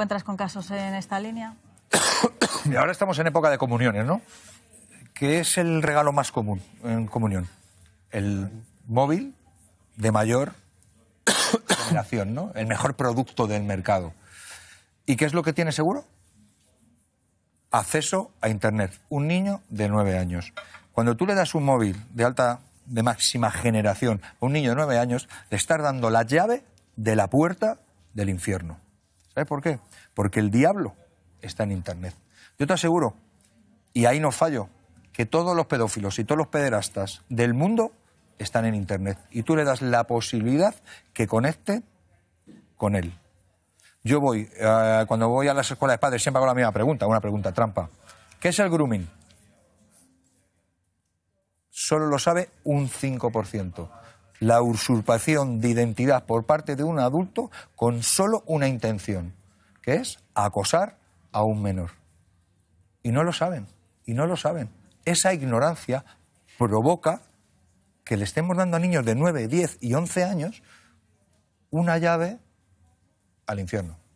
encuentras con casos en esta línea? y ahora estamos en época de comuniones, ¿no? ¿Qué es el regalo más común en comunión? El móvil de mayor generación, ¿no? El mejor producto del mercado. ¿Y qué es lo que tiene seguro? Acceso a Internet. Un niño de nueve años. Cuando tú le das un móvil de alta, de máxima generación a un niño de nueve años, le estás dando la llave de la puerta del infierno. ¿Sabes por qué? Porque el diablo está en Internet. Yo te aseguro, y ahí no fallo, que todos los pedófilos y todos los pederastas del mundo están en Internet. Y tú le das la posibilidad que conecte con él. Yo voy, eh, cuando voy a las escuelas de padres, siempre hago la misma pregunta, una pregunta trampa. ¿Qué es el grooming? Solo lo sabe un 5% la usurpación de identidad por parte de un adulto con solo una intención, que es acosar a un menor. Y no lo saben, y no lo saben. Esa ignorancia provoca que le estemos dando a niños de 9, 10 y 11 años una llave al infierno.